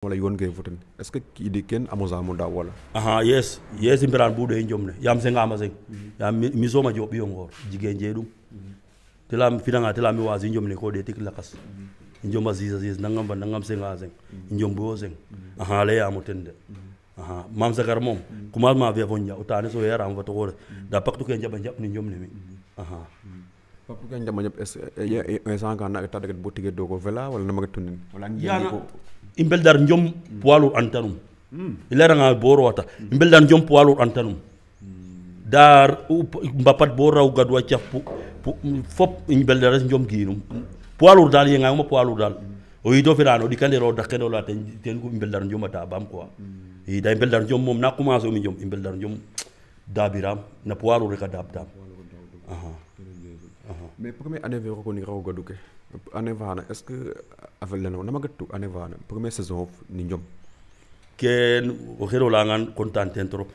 wala yon ge voten est ce que idi ken amoza mo da wala aha yes yes imperan bu de jomne yam se ngama se yam mi so ma jobi ngor jigen je dum telam fidanga telam mi wazi jomne ko de tik lakas jom aziz aziz nangam ba nangam se ngaze jom bo se aha le ya mo tende aha mam zakar mom kuma ma be vonya utane so yara am vato gore da paktu ken jaba jab ni jomne mi aha paktu ken jaba jab es ya en sanga na ta de bo tige dogo vela wala na magatun wala ngi ko Imbel dar njom pualu antanum ilera nga boro wata dar njom pualu antanum dar mbapat bora u gadwa chaf fop dar njom ginum pualu dal yenga ma pualu dal o yido firano di kandero da kendo la ten ten ko imbeldar njom ata bam quoi i da imbel dar njom mom na commencé o mi njom imbeldar njom dabiram na pualu reka dab dab aha mais année vero ko ni gaduke Anevana est-ce que avalano namagattu gattu Anevana premier saison of ni ñom ken o hero la ngan contenten trop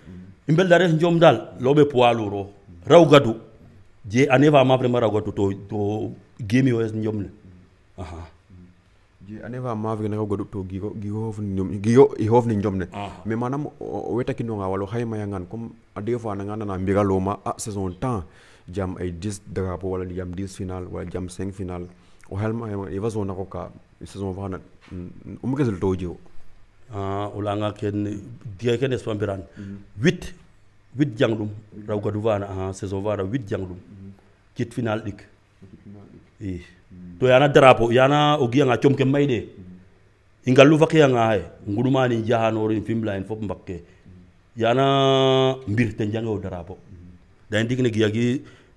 imbel ref ñom dal lobe poaluro raw gadu je Aneva ma vraiment raw gadu to to game yo ñom le aha je Aneva ma vraiment raw gadu to gigo gigo hof ñom gigo i hof ni ñom ne mais manam o weta kino nga walo hayma ya ngan comme des fois nga nana mbira loma a ah, saison temps jam ay 10 drapeau wala jam 10 final wala jam 5 final وهل يفازو نقوكا يسازو فانا ومكز التوجيو ah ulanga ken dia ken espambiran 8 8 janglum raw gadu vana ah saison vana 8 janglum kit final dik i to yana darapo yana ogia nga chomke maide ingalu vakia nga hay ngudumani jahano rin fimla en fop mbakke yana mbirte jango darapo dan dik ne giagi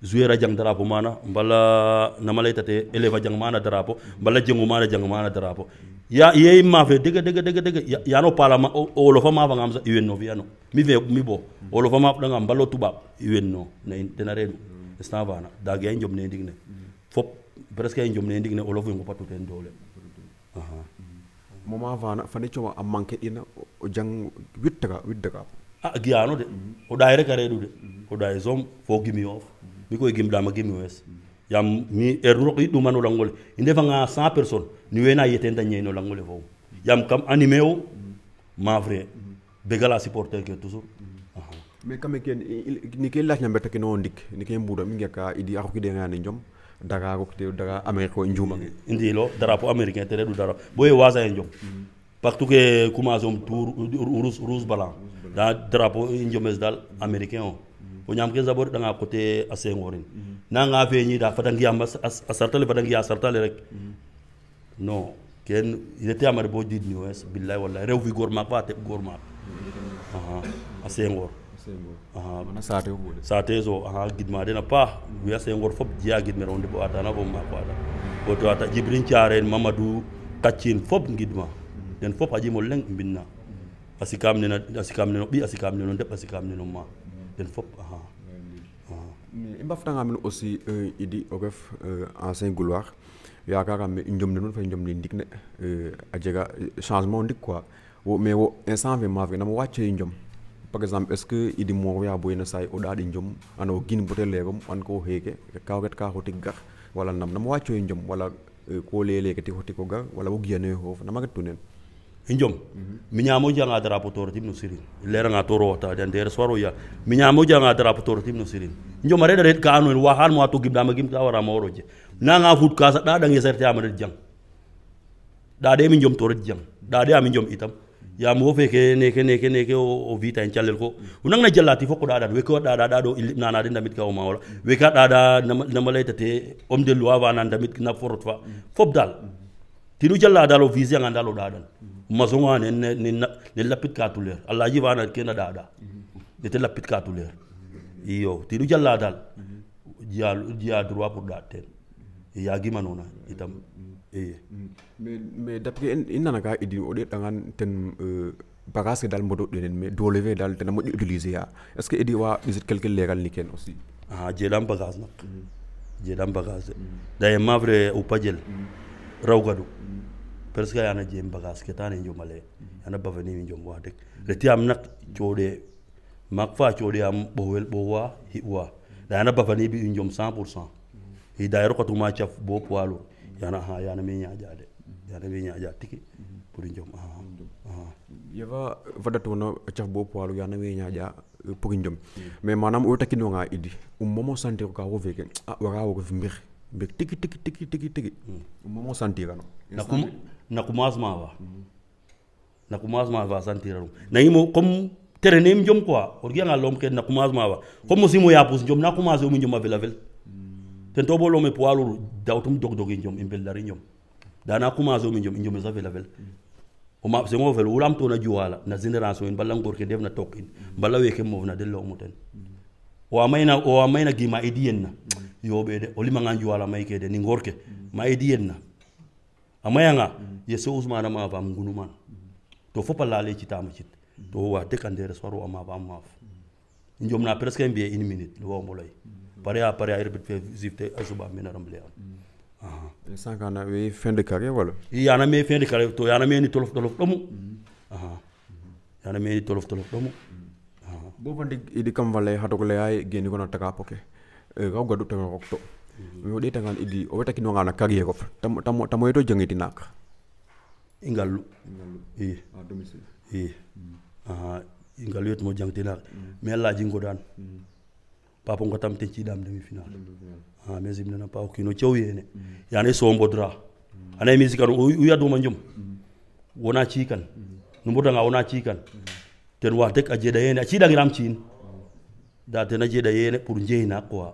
zuera jang drapo mana mbala namalay tate eleva jang mana drapo mbala jengu mana jang mana drapo ya ye mafe dega dega dega dege ya no pala ma olofa ma vanga mza iwen no viano mi ve mi bo o olofa ma ngam balo tuba iwen no na tenarelu mm. sta vana ge njom ne ndigne mm. fop presque njom ne ndigne olofa ngo patu ten dole mm. aha moma vana fane choma am manke ina o jang wittaga wittaga ah giano de o daire ka redu de o daire zom fo gimi off koy e gim dama gim wes yam mi errok i duman manu langol inde fanga 100 person ni wena yetenda no langole fo yam kam animé o ma vrai begala supporter ke toujours mais kam ken ni ke lach nyambe takino ndik ni ke mbuda mi ngeka idi ako ki de ni njom daga ko te daga amerique ko e njuma indi lo drapo americain tere du dara boye waza e njom partout que kuma zom tour rus rus blanc da drapeau njomes dal americain o o ñam ke zabor danga kote ase ngorin mhm. na nga fe ñi da le am asartale asarta asartale rek mhm. non ken il était amar bo dit ni wes billahi wallahi rew fi gor ma pa te gor ma aha ase ngor aha mana sate wo sate zo aha gidma dena pa wi ase ngor fop jiya gidme ronde bo atana bo ma pa da bo to ata jibrin tiare mamadou kacin fop gidma mhm. den fop aji mo leng binna asikam ne asikam ne bi asikam ne non de asikam ne non ma fof aha i mbaftanga men aussi eh, idi o ref eh, ancien a yakaram me i jomne nuun fo jomne ndik ne eh, a jega changement ndik quoi wo mais wo instant fe ma ke namo wacce i jom par exemple est ce que idi moroya boyena saay o ɗaaɗi jom ana o gin bote leerom an ko heeke kaw ret ka xotik gar wala nam namo waccoye jom wala ko leyeleke ti xotiko gar wala wo giyanoyo xoof nama ret tu neen injom miñamo janga drapo toro timno sirin lera nga toro wata dan der swaro ya miñamo janga drapo toro timno sirin injom re red ka anu wa har mo atu gibda ma gimta wara mo roje na nga fut ka sa da dang jang da de minjom tor jang da de am injom itam ya mo fe ke ne ke ne ke ne ke o vita en chalel ko unang na jallati fo ko da da we ko da da da do na na de damit ka o mawla we ka da da na leta te om de loi va na damit na forot fa fob dal tinu jalla dalo vision andalo dadan mazuŋane ne lapit ka tuler allah jibana kena dada nete lapit ka tuler iyo tinu jalla dal dia droit pour da ten ya gima nona itam e mais dapke in nana ka idi o de dangan ten bagage dal modo denen mais do lever dal tena mo utiliser ya est ce que idi wa visite quelque légal ni ken aussi ah jelam bagage nak jelam bagage d'ailleurs ma vrai ou pas jel rawgadou perska yana jem bagas ketan en jomale yana bavani min reti am nak jode makfa jode am bohwel bowa hiwa da yana bi 100% hi da yaro katuma chaf bo kwalo yana ha yana min ya jade yana jade tiki pour ya chaf bo yana ya jade eh, pour in mais manam o takino nga idi um momo sante ko ka wo veke ah wo tiki tiki tiki tiki tiki mm. um momo na kumazma wa na commencement va na imo nayimo comme terenem jom quoi orgi nga lom kede na commencement wa comme ya yapus jom na commencé mi jom a vel ten tobo bo e poids lolu dawtum dog dogi jom imbel bellari jom na commencé mi jom jom esa vela vel oma sengo mo vel ulam to na génération in balla gorke defna na in balla weke mo na omo muten o amayna o amayna gima idi yenna yoɓede o limangan juwala maykede ni gorke ma amayanga mm-hmm. yeso usmana ma bam gunuman mm-hmm. to fo palale ci tama ci to wa te kan deres faru ma bam ma njom na presque mbi une minute lo mboloy mm-hmm. pare a pare a irbit fe zifte azuba mena ramble sanga na we fin de carrière wala yana me fin de carrière to yana me ni tolof tolof domu aha yana me ni tolof tolof domu bo bandi idi kam walay hatokle ay geni gona taka poke eh, ga gadu tago to mais mm-hmm. o tangan idi o wetakinoanga na carrière of nak moyeto jangitinaka i a i i i ngallu yot mo me la jingo dan papa tam te ci dam demi final ah mesim imna na pa okino ciow yene ne mm. so mbodra mm. ana mi zikaro u ya ma njum mm. wona ci kan no nga wona ci kan ten wa tek a jeda yene ci dangi ram ci da ten aje da yene pour njeyna quoi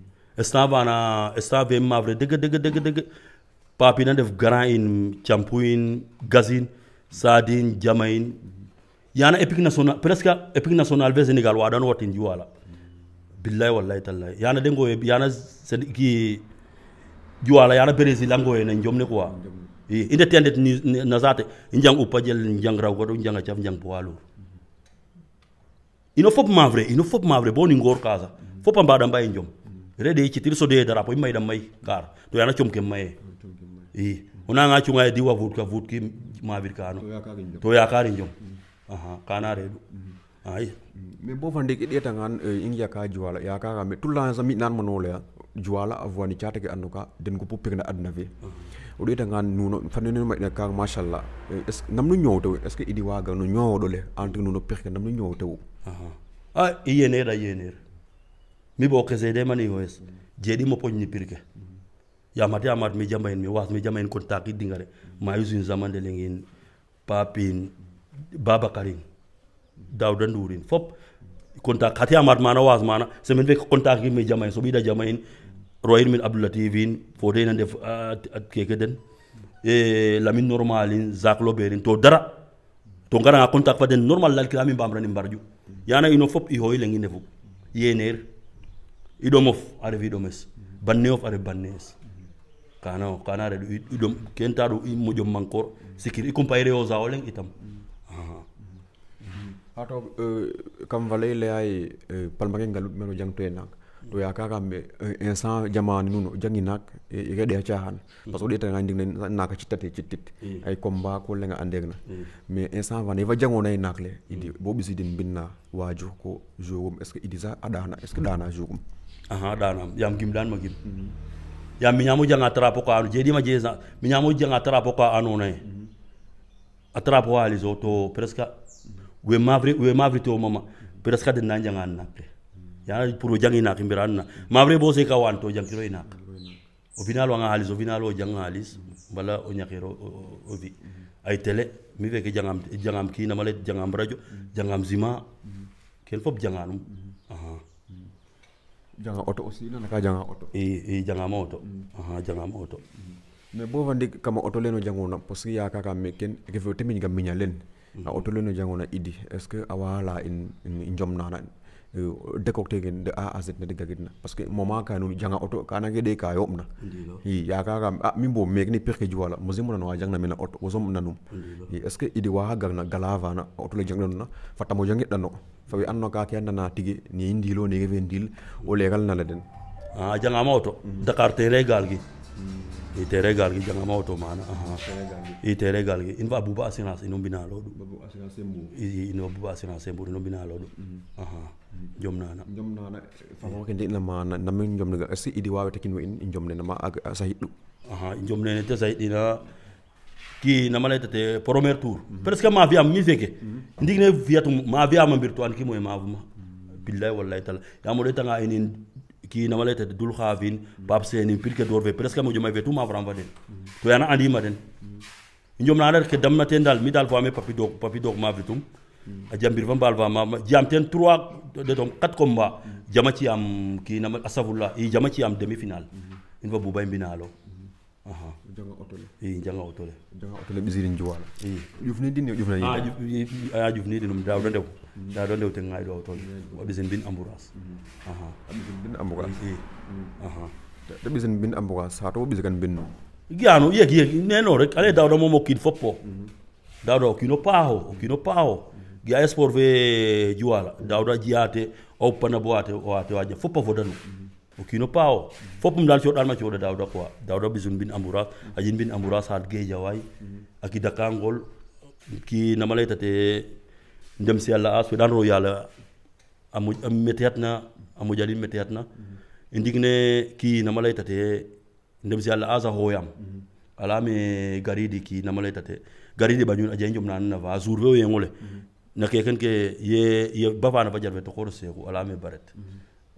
esnavana esnave mavre dege dege dege dege papinandef grand in campu in gazin sadin jama in yana épique national presque épique national ve sénégal waɗan watin juwala billahi wallahi tallahi yana dengo yana ki juwala yana brésil angoye ne jomne quoi i inde tendet nasate i njang upa jel njang raw goɗo janga caf njang powalu ino fop ma ino fop ma vrai boni ngor kasa mm-hmm. fopa mbaɗa mbaye joom rede ci tir sode dara po imay may kar to yana cum ke may i ona nga cunga e di wa vut ka vut ki ma vir kano to ya karin jom aha kana redu mm-hmm. ay me bo fande ke deta ngan e, ing ya ka juala ya ka ga me tulla za mi nan no ya juala avwani chata ke anuka den ko pupik na adna ve o deta ngan nuno fande ne ma ka mashallah e, es nam nu nyoto est ce idi waga no nyodo le entre nuno pek nam nu nyoto aha ay yene da yene mi bo kese de mani wes jedi mo poñ ni pirke ya mati ya mat mi jamba en mi was mi jamba en kontak di ma yusu zaman de lingin papin babakarin dawda ndurin fop kontak hati amat mana was mana semen be kontak mi jamba en so bi da jamba en royir min abdulativin fo de nan def at keke den e lamin normalin zaklo berin to dara to ngara kontak fa den normal lal kila min bamra ni mbarju yana ino fop i hoy lengi nefu yener idomof aɗa wi iɗomes banneof aɗa bannes kana kana aɗa iɗom kenta ɗo i moƴom mankor sikir i compayre o sao leng itam ha eh, kam valay leyaye eh, palmake ngaluɗ men o jang to e nak to yakaramɓe instant eh, jamanu nuun o jangi nak ega ɗeya cahan hmm. parce que o ɗetanga ndin naka cittate cittit hmm. ay combat ko lenga andegna mais hmm. instant fane eva jangonaye nakle idi bo ɓisidin mbinna waju ko jogum est ce que idisa a ɗana est ce que ɗana jogum aha dana yam gim dan magib mm -hmm. ya janga trapo ka anu jadi ma jeza minyamu janga trapo ka anu ne atrapo ali zoto presque we mavri we mavri to mama presque de nan janga na pre ya puro jangi na kimbiran na mavri bo se ka to jang kiro ina o final wanga halis o final o janga halis bala o nyakiro o vi ay tele mi veke jangam jangam kina malet jangam radio jangam zima ken fop janganum janga auto aussi nana ka janga oto i, i jangama oto mm. aha jangama oto mm. mais bo fandi kama oto leno jangona parce que yaka ka meken ke fo temin ga minyalen mm -hmm. auto oto leno jangona idi est ce que awala in in, in nana décocté gen de a à z ne de gagen parce que moment ka nun janga auto kana ge de ka yomna yi ya ka kam a min bo megni perke juwala mo zemo no jangna mena auto wo zom nanum est ce que idi wa gagna galava na auto le jangna na fata mo jangi dano fa wi anno ka ke andana tigi ni lo ni ge vendil o legal na la den a janga ma auto mm. dakar te regal gi mm itere galgi janga jangama oto mana aha gi galgi inva buba assurance ino bina lodu buba assurance mbu ino buba assurance mbu ino bina lodu mhm. aha jom nana jom nana ke nama na min jom ga si idi wawe takin in jom ne nama ag sahidu aha jom ne te sahidina ki nama te te premier tour mhm. presque ma vie am mi feke mhm. ndigne viatu ma vie am mbirtu an ki moy ma vuma billahi wallahi tal ya mo le tanga inin ki namalete dul xaafin pap seni ke door fe presque moƴo may fe tout mavran fa den to yana andima den i jomna anda ke damna ten daal mi dal fame papi dog papi dog mavri tum a jambir fa mbaal fa ma jam teen trois detom tom quatre combat jama ci am ki nama asafulla i jama ci am demi final in fa bubay mbinalo aha janga i janga otole janga otole ɓisiri njuwala i jufni din jufna yi a jufni dinum dawda ndew da do lewte ngai do to bisin bin amburas aha bisin bin amburas aha da bisin bin amburas sa to bisin bin no giano ye gi ne no rek ale da do momo kid fopo da do kino paho kino paho gi sport ve juala da do jiate o pana boate o ate waje fopo fodanu o kino pawo fof mo dal coɗɗan ma da do quoi do bisin bin ambouras ajin bin ambouras ha ge way aki dakangol ki namaleytate ndem si allah a soɗanro yo allah meteyatna a moƴalin meteyatna e mm-hmm. ndigne ki nama laytate ndem si allah asa hooyam mm-hmm. alame garidi ki nama laytate garidi ɓañun a jeyi fa jour fe o yengole mm-hmm. na keken ke ye ye bafana fa jarfe tokoro seeku alame baret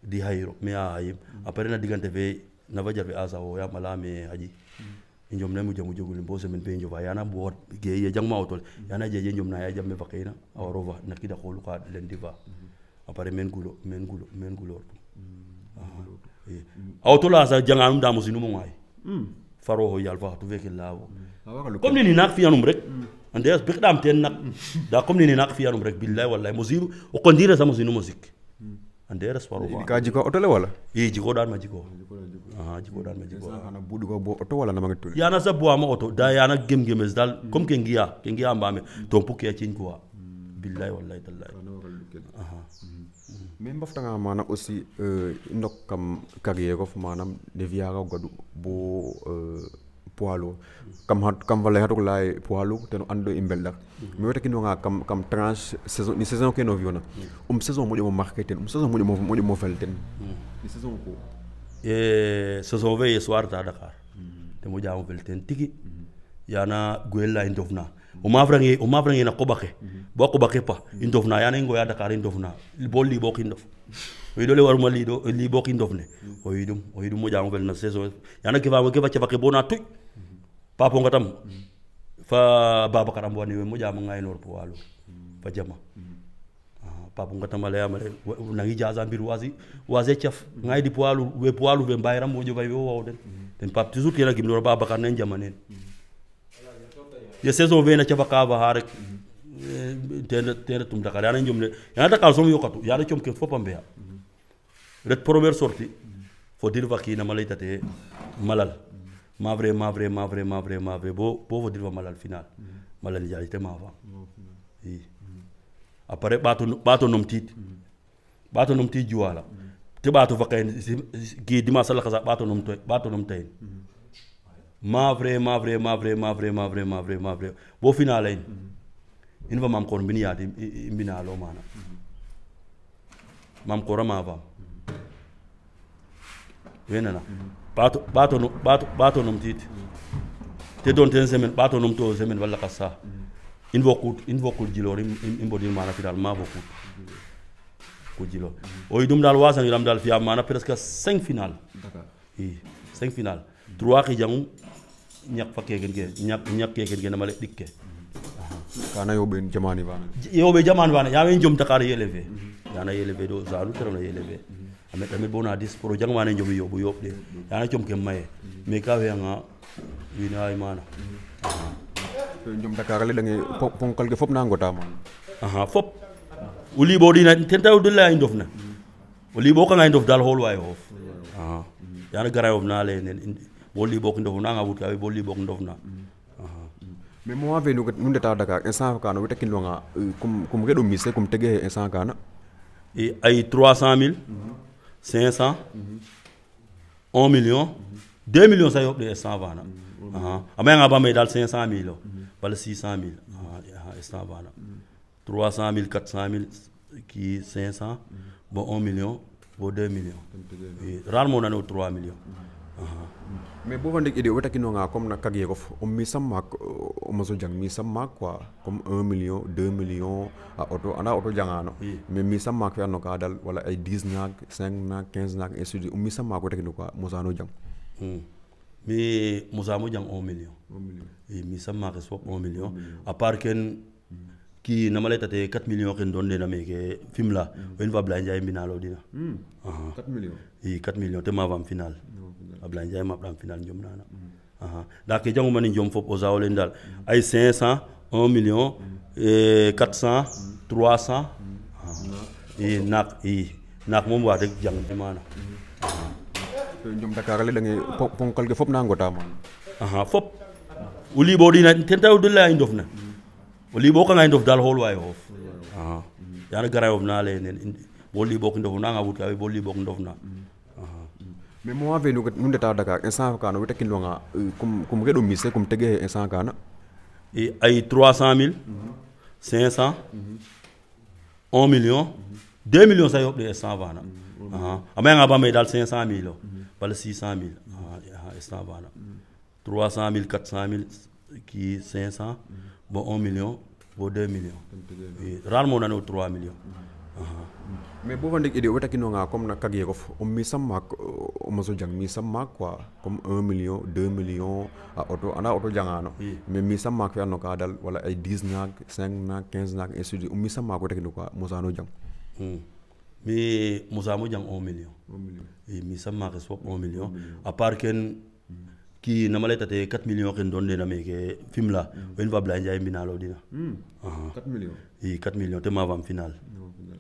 di hayro mi a hayim après na digante fe nafa jarfe asa hooyam alame haƴi njom na mu jamu jogul mbo semen pe njova yana buot ge ye iya jang mautol yana je je njom na ya jamme bakina awrova nakida kholu ka lendiva mm-hmm. apare men gulo men gulo men gulo jang mm-hmm. iya. sa jang da musinu mo ngai mm. faro ho yalfa tu veke lawo comme mm. ni nak fiyanum rek mm. andes bikdam ten nak da comme ni nak fiyanum rek billahi wallahi musiru o kondira sa musinu musique andera swaro ba ka jiko otole wala e jiko dan ma jiko aha jiko dan ma jiko ana budu ko bo oto wala na ma tole yana sa bo ama oto da yana gem gemes dal comme ke ngia ke ngia mbame to puke ya cin ko billahi wallahi tallahi aha mais mbaftanga mana aussi eh, ndok kam carrière of manam deviaga godu bo euh poalo kam hat kam wala hatok lay poalo ten ando e mbeldak mi weta kinonga kam kam tranche saison ni saison keno viona um saison mo um mo marqué ten um saison mo mo mo mo fel ten ni saison ko e saison ve soir ta dakar te mo jaam fel ten tigi yana guella indofna o um mavrangi o um mavrangi na kobake bo kobake pa indofna yana ingo ya dakar indofna bo li bo kindof oyido le waruma lido li bo kindofne oyidum oyidum mo jaam fel na saison yana kiva mo kiva chava ke bona tuy papo ngatam fa babacar amboni we moƴama ngaynor to waalo fa jama ah, papo ngatam a leyama re nangi wazi mbir wasi wase di ngaydi poilu we poilu fe mbayram we o waw den ten pap toujours kena gimnoro babacar nen jama nen ye ya saison fe na cafa kafa ha rek eh, tena tum dakar yana jom le yana dakar som yokatu yana com ke fopa mbeya ret première sortie fo dir vaki na malal Mavre, mavre, mavre, mavre, mavre. Bo, bo dirwa malal mal Mm. final mal te mava. Mm. E. Mm. mm. Apare bato bato nom tit. Mm. Bato nom tit juala. Mm. Te bato fakay gi dima sala kaza bato nom toy, bato nom tay. Mavre, mavre, mavre, mavre, mavre, mavre, mavre. Bo final ay. Mm. Inva mam kon bini yati bina lo mana. Mm. Mam kora mava. Mm. Wenana. ɓato ɓato num tiit te don ten semaine ɓato num to semaine walla kas sa in wokkut in wokkut jiloor i mbodin mana fidal ma wokkut ko jilo o yidum dal wasaniram dal fiya mana presque 5 final i 5 final trois xijangum ñak fa keken ke ñak ñak keken ke nama le ɗik ke kana yoɓe jamani fana yoɓe jamani fana yamen jom takara yelevé yana yelevé do zalu terana yelevé ame tami bona dis pro jang mane jomi yobu yobde yana chom kem maye me ka we nga wina ay mana jom dakar le dangi ponkal ge fop na ngota man aha fop uli bo dina tenta udulla ay ndofna uli bo ka ngay dal hol way hof aha yana garay of na le nen bolli bok ndof na nga wut ka bolli bok ndof na mais mo ave nu nu deta dakar instant kana wita kin longa eh, kum kum gedo mise kum tege instant kana e, ay 300000 500 1 million 2 mm-hmm. mm-hmm. mm-hmm. million ça yoɓɗo instant on a mayanga dal 500 000, pas le 600 000, 300 000, 400 000, qui 500 bon 1 million 2 millions. rarement on a 3 millions mais bo des idées, idée o wetakinonga comme na kag yegof o um misam maak o uh, um moso jang misam maak quoi comme 1 million 2 millions a auto anda auto jangano mais misam maak fe andona ka dal wala ay 10 naak 5 naak 15 naak ainsi de suite o um misam maak wetakino quoi mosano jang hmm. mais mosamo jang 1 million i misam maakes fop 1 million à part ken hmm. ki 4 millions tate 4 million ken doon dena une fois oyen fa blay ndiaye mbinalo dina 4 hmm. millions et 4 millions, te ma fam finale. ablaye ndiaye mabɗam final jom nana mm. da ke jangumani njom fop o zawlen dal ay 500 1 million 400 mm. 300 eh, mm. i nak i naak moom wa deg jang mana eh, jom dakar ale ɗange ponkal ke fop na ngota mana aha fop o liɓo ɗina ten tawi o dolla i ndofna o liɓo kanga i ndof dal hoolwaye hoof yana garayof na leye nen bo liɓoki ndof nanga wut kawe bo liɓoki ndof na mais mo wave nu ndeta dakar instant kana wo te kinwanga kum comme ɗo mise kum tege ay 300 000, 500 1 million 2 ça sa yoɓɗe instant fana a mayanga bamay dal 500 mille o walla 600 mille instant fana 300 000, 400 500 1 million bo 2 et rarement on a 3 millions mm-hmm. ah, ah. mais bo fandik idée o ɓetakinonga comme na kag yegof o misamak o moso jang misamak quoi comme 1 million 2 million a auto anda auto jangano mais misamak fe anno ka dal wala ay 10 nak 5 nak 15 nak ainsi de suite o misamak o tekino quoi mosano jang mais hmm. mosamo jang 1 million i misamak es fop 1 million à part ken hmm. ki nama lay tate 4 million ken don dena meke film la hmm. wen fa bla ndiaye mbinalo dina 4 million i 4 million te ma fam final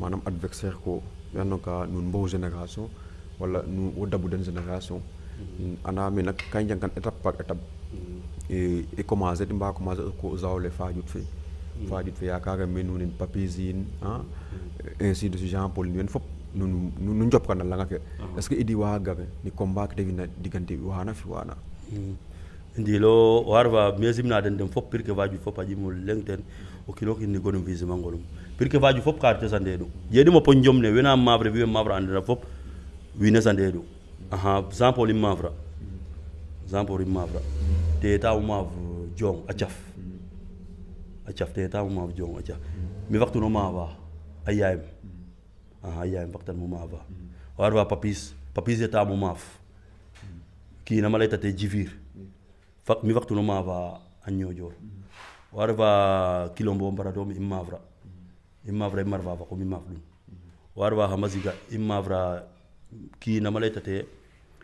manam adversaire ko yannoka nun mbow génération wala nu wo daɓuden génération mi nak kay jangan étape par étape mm-hmm. et commencer i mba commencer ko zawle fajut fi mm-hmm. fajut fe yakarem me nuun une papis hein, ah, mm-hmm. ainsi de suite gens Paul in nous fop nu njopkan a nga ke ah. est ce que idi wa game ni combat ke te fina digante wana fi wana ndilo o arfa me simna den den fop pir ke fajut fop a ƴimol leng ten o ni gonum visement ngolum pirke vaju fop karte sande do jedi mo pon jomne wena mavre wi mavra andira fop wine sande do aha jean paul mavra jean paul mavra te taw mav jong euh, achaf achaf te taw mav jong achaf mi waktu no mava ayayim aha ayayim waktan no mava warwa papis papis eta mo mav ki na maleta te jivir fak mi waktu no mava anyojor warwa kilombo mbarado mi mavra imavra imarva mi imavlum warwa hamaziga imavra ki namaletate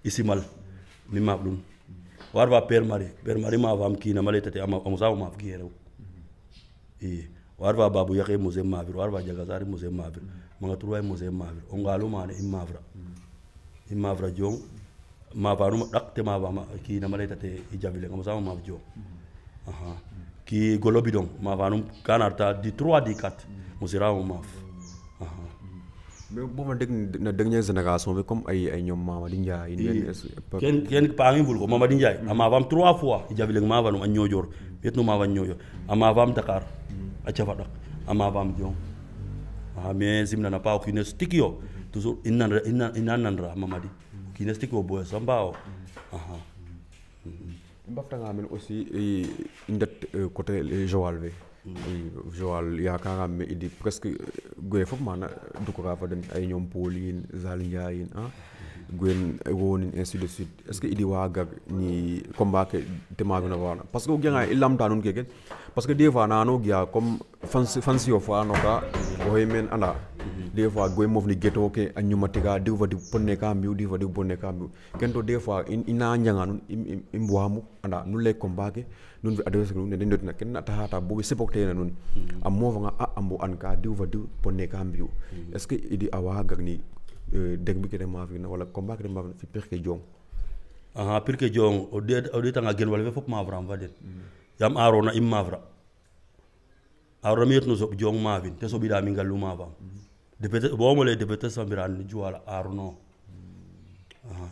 isimal mimavlum warwa permari permari mavam ki namaletate amusamu mavgiyerew i warwa babu yake muze mavir warwa jagazari muze mavir mangaturwa muze mavir ongalu mane imavra imavra jong mavaruma dakte mavama ki tate ijavile amusamu mavjong aha uh -huh. ki golobidong mafanum kanarta di 3 di 4 musira umaf boma deg na deg nya génération be comme ay ay ñom mamadi ndjay ni ken ken paangi bul ko mamadi ndjay ama vam 3 fois jabi leg ma vanum anyo jor betnu ma van nyoyo ama vam dakar a chafa dak ama vam jong a me simna na pa ko ne stikio toujours innan innan innan ra mamadi ki ne stikio bo sambao aha mm-hmm. baftangaamen aussi i e, ndet e, coté e, Joal fe hmm. Joal yakaaraam idi presque goye fop maana dukoraa fa den ay ñoom Pool yiin Zal yiin a ah. hmm. goyen woonin ainsi de suite est ce que idi waa gar ni combat ke te maaguna faana parce que o ganga i lamta nuun keke parce que des fois naano gi'a comme fansi yo fa anoka oxey meen anda des fois goy ni geto ke anyuma tika diu di ponne ka di diu di ponne ka ken to des fois in ina nyanga nun im im buamu anda combat ke nun adresse nun ne ndot na ken na taha hmm. bo bo pokte na nun ammo nga a ambo anka diu di ponne ka miu hmm. est ce que idi awa gagni eh, deg bi kete mafi na wala kombake ke mafi fi perke jong aha ke jom o de o de tanga gen wala fop mavra va vadet hmm. yam arona im mavra arona mi yetno so jong mavin te so bida mi ngalu mavam mm -hmm. depete depetesse wambiran juwal arno ah,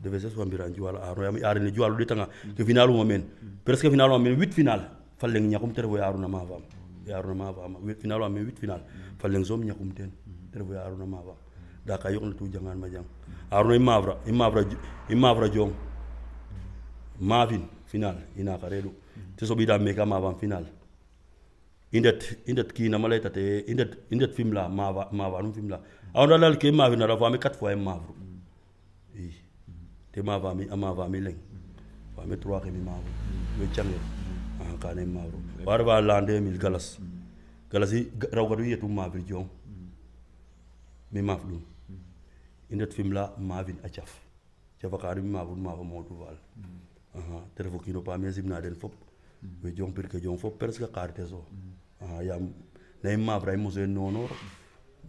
depetesse wambiran juwal arno yam arni juwal de tanga ke final mo men presque final mo men 8 final falleng nyakum tere boy aruna ma fam e aruna ma fam 8 final mo men 8 final falleng zom nyakum ten tere boy aruna ma fam da ka yokna tu jangan ma jang imavra imavra imavra jong mavin final ina karedu teso bida meka ma fam final indet indet kina malaita te indet indet film la mava mava num film la awon dal ke mavi na rafa mi quatre fois mavru i te mava mi amava mi leng wa mi trois ke mi mavru we change an kane mavru war ba lande mil galas galasi raw gadu yetu mavri jong mi mavlu indet film la mavin achaf chafa kari mi mavru mavo modu val aha terfo kino pa mi zimna den fop we mm. pir ke jong fop presque carte so mm -hmm. Ah, yam na imma ibrahim museen nonor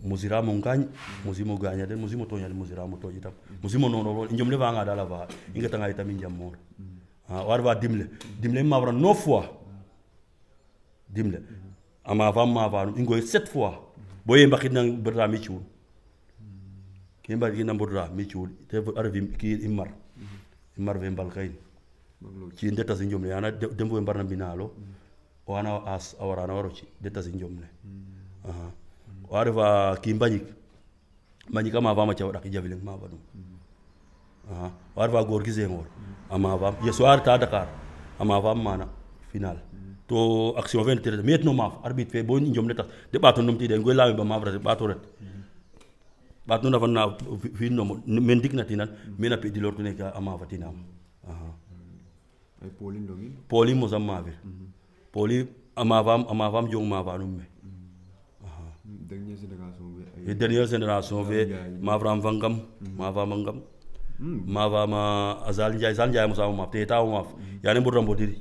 musira mo ngañ musimo gaña den musimo toña den musira mo musim tam musimo noonor injom le vanga dala va inga tanga itam injam mor ah, war va dimle dimle imma vra no fois dimle ama va ma va ingo e sept fois boye mbakit nang berta mi ciul ke e mbakit nang mi ciul te arvi ki immar immar ve mbal kayn ci e ndeta si njom ana dembo mbarna binalo wana as awara na warochi deta zinjomne mm. aha warva kimbanyik manyika ma vama chawda ki javilin ma badum mm. aha wariva gorgi zengor ama vam yesu ar ta dakar amava mana final mm. to action 23 met no maf arbit fe bon njom neta de bato num ti de ngoy lawi ba mavra bato ret bato na vanna fi no men dignati nan mena pe di lortu ne ka ama vatina aha ay polin domi polin mozam mm -hmm. poli amavam amavam jong mavanum me Ah, génération be dernière génération be mavram vangam hmm. mava mangam hmm. mava ma azal njay zal njay musa ma te taw ma yani bu rombo diri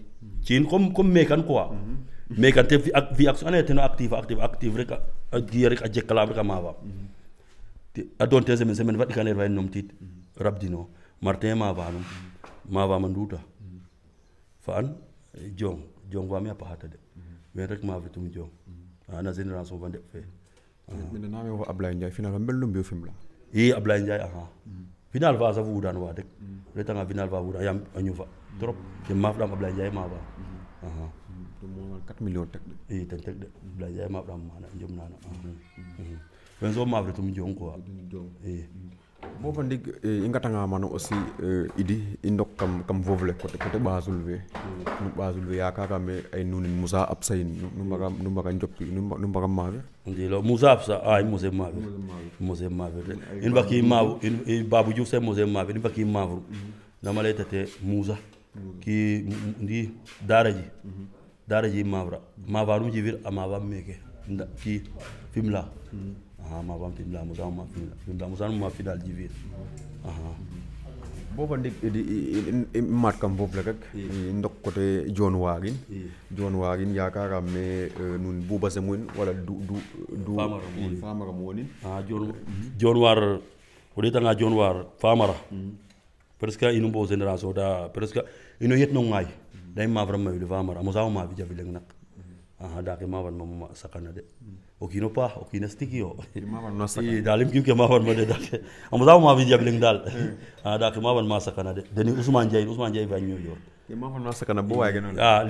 cin kom comme mekan quoi hmm. mekan te vi action ane teno active active active rek di rek a jekkalam rek mava a don tese men semen vatikan er nom tit rabdino martin mava num mava manduta fan jong jong wami apa hata de wen rek ma vitum jong hmm. ana ah, generation bande fe min ah. na wo ablay ndjay final mbellum bi film la i eh, ablay ndjay aha hmm. final va sa wudan wa dek reta hmm. nga final va wudan yam anyuva trop ke maf dam ablay ndjay ma ba aha to mo 4 million tek de i eh, tan tek de ablay ndjay ma dam mana jom nana wen zo ma vitum jong quoi jong i bo fa ndig eh, i ngatanga mana aussi eh, idi i ndok kam kam fof le côté côté ɓasul fe nu ɓasul fe ya ay nunin musa absa in nu mbaga nu mbaga njop nu mbaga mafe ndilo moussa absa ay mose mafe mose mafe de in mbaki mafu in babu diouf se mose mafe in mbaki mafru dama mhm. lay tete musa, mhm. ki ndi daraji mhm. daraji mafra mafarum jivir amava meke ki fimla ma bam fi la musa ma fi la musa ma fi dal jivir aha boba ndik mat kam bob rek ndok côté John Warin John Warin yakaram me e, nun bu se mun wala du du du famara monin ah John John War o de tanga John War famara hmm. presque inu bo génération da presque inu yet no ngay day ma vraiment le famara musa ma bi javi leng nak aha da ke mawan ma sakana de hmm. o kino pa o kina stiki yo i dalim kiu ke mawan ma de da ke am za ma vidya bling dal eh. ah, da ke mawan ma sakana de deni usman jay usman jay va nyo yo ke mawan ma sakana bo wa ah